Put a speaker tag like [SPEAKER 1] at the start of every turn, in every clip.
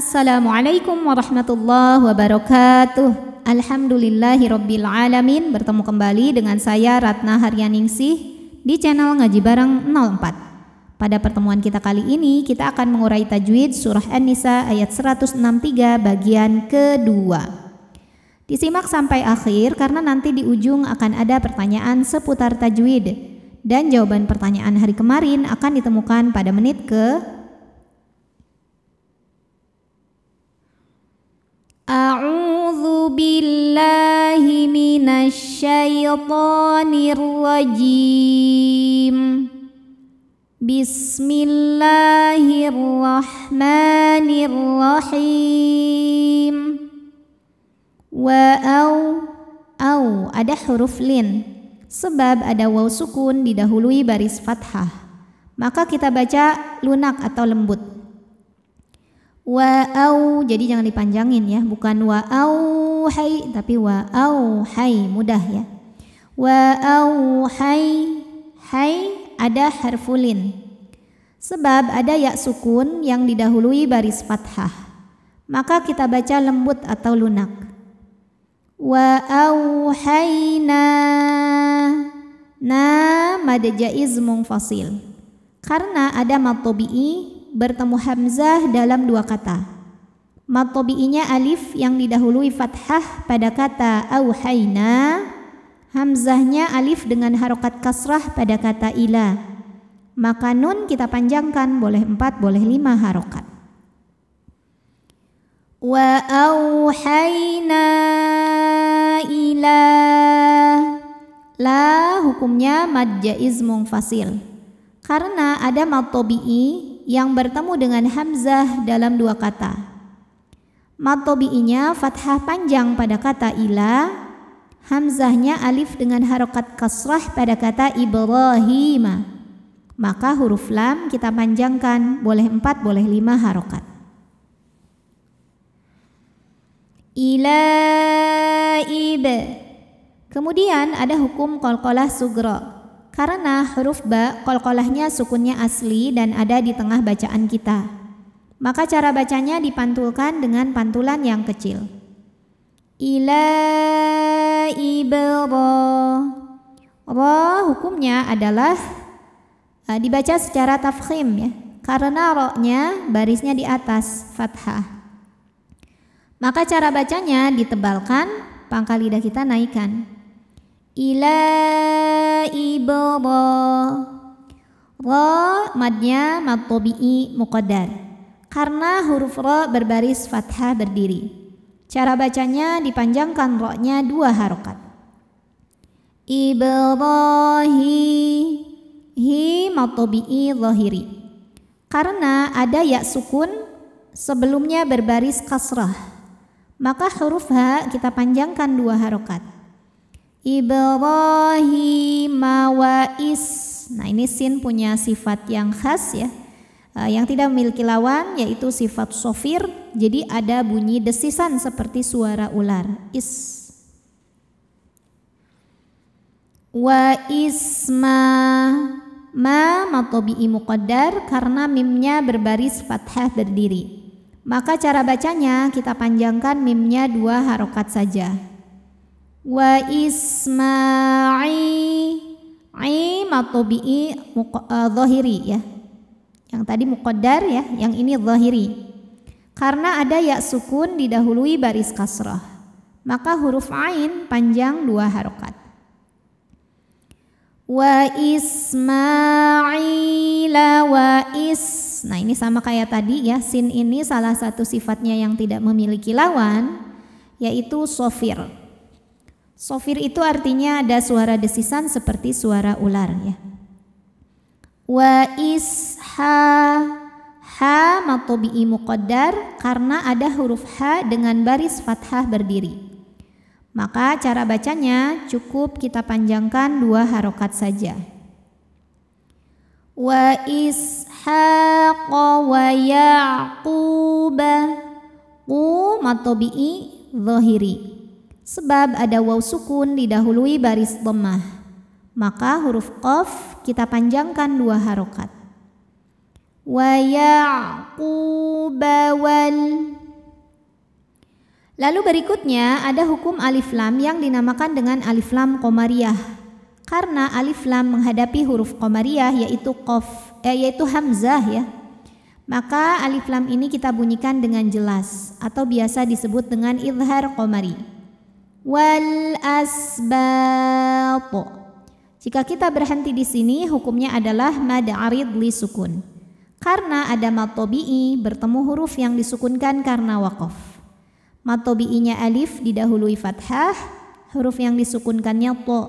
[SPEAKER 1] Assalamualaikum warahmatullahi wabarakatuh. Rabbil alamin. Bertemu kembali dengan saya Ratna Haryaningsih di channel Ngaji Bareng 04. Pada pertemuan kita kali ini kita akan mengurai tajwid surah An-Nisa ayat 163 bagian kedua. Disimak sampai akhir karena nanti di ujung akan ada pertanyaan seputar tajwid dan jawaban pertanyaan hari kemarin akan ditemukan pada menit ke Rajim Bismillahirrahmanirrahim Wa au au ada huruf lin sebab ada waw sukun didahului baris fathah maka kita baca lunak atau lembut Wa'au jadi jangan dipanjangin ya, bukan wa'au hai tapi wa'au hai mudah ya. Wa'au hai hai ada harfulin. Sebab ada ya sukun yang didahului baris fathah. Maka kita baca lembut atau lunak. Wa'auhaina na mad jaiz mungfasil. Karena ada matobi'i bertemu hamzah dalam dua kata. Matobiinya alif yang didahului fathah pada kata auhayna, hamzahnya alif dengan harokat kasrah pada kata ila. Maka nun kita panjangkan boleh empat, boleh lima harokat. Wa auhayna ila la hukumnya mad fasil mungfasil. Karena ada matobi'i yang bertemu dengan hamzah dalam dua kata. Matobiinya fathah panjang pada kata ila, hamzahnya alif dengan harokat kasrah pada kata Ibrahima. Maka huruf lam kita panjangkan, boleh empat, boleh lima harokat. Ila ib. Kemudian ada hukum kolkolah sugro. Karena huruf ba kolkolahnya sukunnya asli dan ada di tengah bacaan kita. Maka cara bacanya dipantulkan dengan pantulan yang kecil. Ila ibro. Ro hukumnya adalah uh, dibaca secara tafkhim ya. Karena roknya barisnya di atas fathah. Maka cara bacanya ditebalkan, pangkal lidah kita naikkan ila ibro ro madnya mad tabi'i muqaddar karena huruf ro berbaris fathah berdiri cara bacanya dipanjangkan ro-nya dua harokat ibrohi hi mad tabi'i zahiri karena ada ya sukun sebelumnya berbaris kasrah maka huruf ha kita panjangkan dua harokat Ibrahim wa is. Nah ini sin punya sifat yang khas ya. Eh, yang tidak memiliki lawan yaitu sifat sofir. Jadi ada bunyi desisan seperti suara ular. Is. Wa isma ma matobi'i muqaddar karena mimnya berbaris fathah berdiri. Maka cara bacanya kita panjangkan mimnya dua harokat saja wa isma'i i matobi'i eh, zahiri ya yang tadi muqaddar ya yang ini zahiri karena ada ya sukun didahului baris kasroh maka huruf ain panjang dua harokat wa ismaila wa is nah ini sama kayak tadi ya sin ini salah satu sifatnya yang tidak memiliki lawan yaitu sofir Sofir itu artinya ada suara desisan seperti suara ular ya. Wa isha ha matobi'i muqaddar karena ada huruf ha dengan baris fathah berdiri. Maka cara bacanya cukup kita panjangkan dua harokat saja. Wa ishaqa wa yaquba Qu matobi'i zahiri Sebab ada waw sukun didahului baris lemah. Maka huruf qaf kita panjangkan dua harokat. Wa ya'qubawal Lalu berikutnya ada hukum alif lam yang dinamakan dengan alif lam komariah. Karena alif lam menghadapi huruf komariah yaitu kof, eh, yaitu hamzah ya. Maka alif lam ini kita bunyikan dengan jelas atau biasa disebut dengan idhar komari wal asbat. Jika kita berhenti di sini hukumnya adalah mad arid li sukun. Karena ada matobi'i bertemu huruf yang disukunkan karena wakaf. Matobi'inya alif didahului fathah, huruf yang disukunkannya to.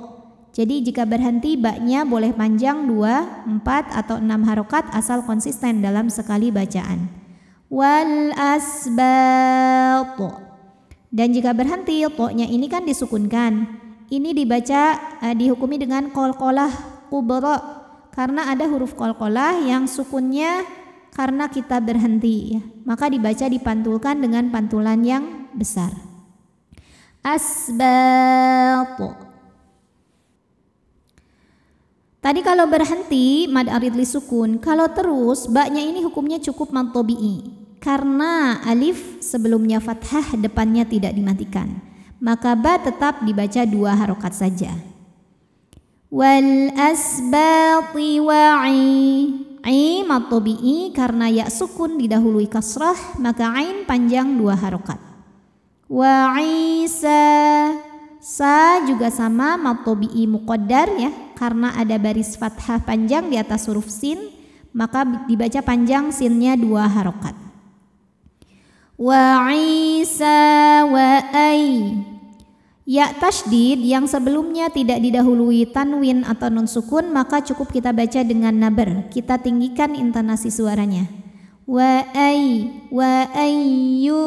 [SPEAKER 1] Jadi jika berhenti baknya boleh panjang dua, empat atau enam harokat asal konsisten dalam sekali bacaan. Wal asbat. Dan jika berhenti, toknya ini kan disukunkan. Ini dibaca eh, dihukumi dengan kolkolah kubro karena ada huruf kolkolah yang sukunnya karena kita berhenti. Maka dibaca dipantulkan dengan pantulan yang besar. Asbatu. Tadi kalau berhenti mad aridli sukun, kalau terus baknya ini hukumnya cukup mantobi'i karena alif sebelumnya fathah depannya tidak dimatikan. Maka ba tetap dibaca dua harokat saja. Wal asbati wa'i I matobi'i karena ya sukun didahului kasrah maka ain panjang dua harokat. wa'i sa sa juga sama matobi'i mukodar ya karena ada baris fathah panjang di atas huruf sin maka dibaca panjang sinnya dua harokat. Wa'isa wa'ai Ya tasdid yang sebelumnya tidak didahului tanwin atau nun sukun maka cukup kita baca dengan naber. Kita tinggikan intonasi suaranya. Wa'ai wa'ayyu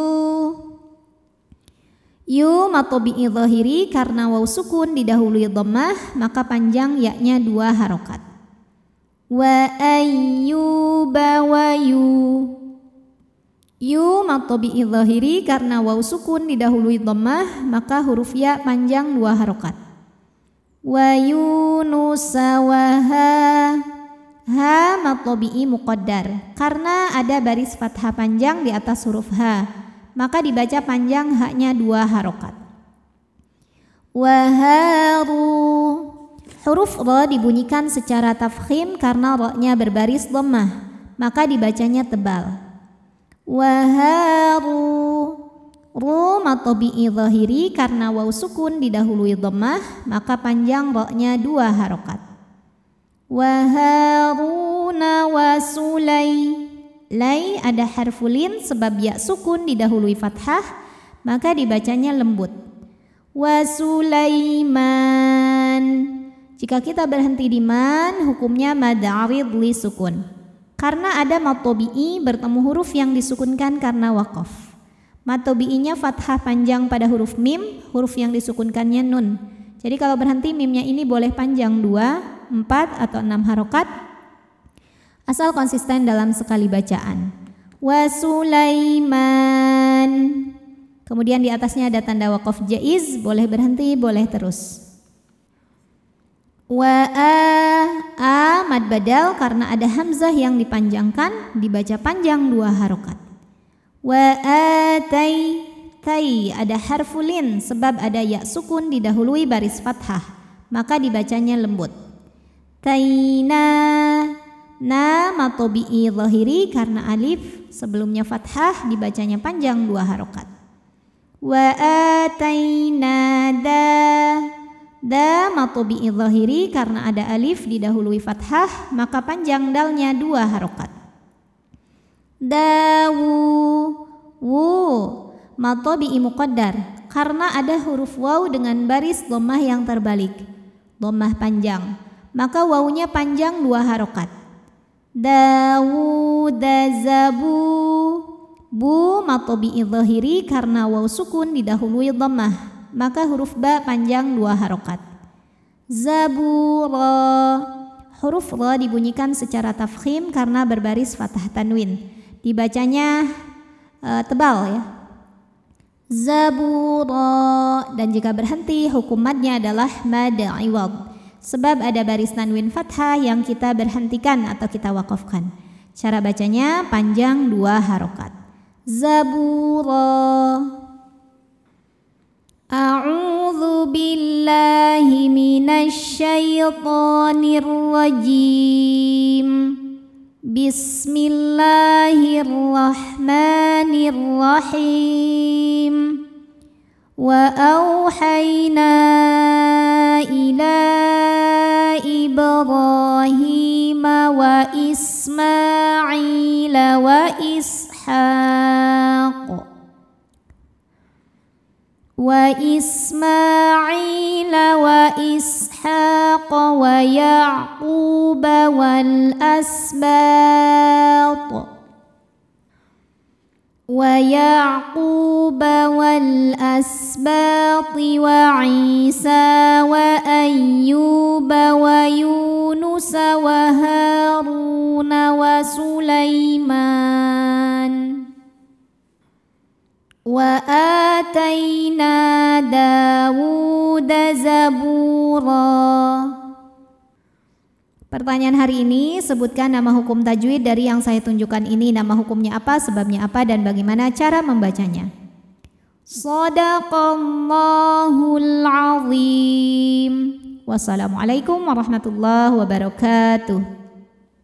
[SPEAKER 1] Yu matobi zahiri karena waw sukun didahului domah maka panjang yaknya dua harokat. Wa ba wa Yu matobi ilahiri karena waw sukun didahului dhammah maka huruf ya panjang dua harokat. Wa yunusa ha matobi'i muqaddar karena ada baris fathah panjang di atas huruf ha maka dibaca panjang haknya dua harokat. Waharu Huruf ro dibunyikan secara tafkhim karena ro nya berbaris lemah, maka dibacanya tebal waharu ru matobi'i zahiri karena waw sukun didahului dhammah maka panjang roknya dua harokat waharuna wasulai lai ada harfulin sebab ya sukun didahului fathah maka dibacanya lembut wasulaiman jika kita berhenti di man hukumnya madarid li sukun karena ada matobi'i bertemu huruf yang disukunkan karena wakof. Matobi'inya fathah panjang pada huruf mim, huruf yang disukunkannya nun. Jadi kalau berhenti mimnya ini boleh panjang 2, 4 atau 6 harokat asal konsisten dalam sekali bacaan. Wasulaiman, Kemudian di atasnya ada tanda wakof jaiz, boleh berhenti, boleh terus. Wa A mad badal karena ada hamzah yang dipanjangkan dibaca panjang dua harokat. Wa atai tai ada harfulin sebab ada ya sukun didahului baris fathah maka dibacanya lembut. Taina na matobi'i zahiri karena alif sebelumnya fathah dibacanya panjang dua harokat. Wa atai da Da matobi bi'idhahiri karena ada alif didahului fathah maka panjang dalnya dua harokat. Dawu wu wu matobi muqaddar karena ada huruf waw dengan baris domah yang terbalik. Domah panjang. Maka wawunya panjang dua harokat. Dawu dazabu bu matobi bi'i karena waw sukun didahului domah maka huruf ba panjang dua harokat. Zaburo. Huruf ro dibunyikan secara tafkhim karena berbaris fathah tanwin. Dibacanya uh, tebal ya. Zaburo dan jika berhenti hukum adalah mad Sebab ada baris tanwin fathah yang kita berhentikan atau kita wakafkan. Cara bacanya panjang dua harokat. Zaburo. أعوذ بالله من الشيطان الرجيم بسم الله الرحمن الرحيم وأوحينا إلى إبراهيم وإسماعيل وإسماعيل وإسماعيل وإسحاق ويعقوب والأسباط ويعقوب والأسباط وعيسى وأيوب ويونس وهارون وسليمان وآتينا داود زبورا Pertanyaan hari ini, sebutkan nama hukum tajwid dari yang saya tunjukkan ini. Nama hukumnya apa, sebabnya apa, dan bagaimana cara membacanya. Sadaqallahul azim. Wassalamualaikum warahmatullahi wabarakatuh.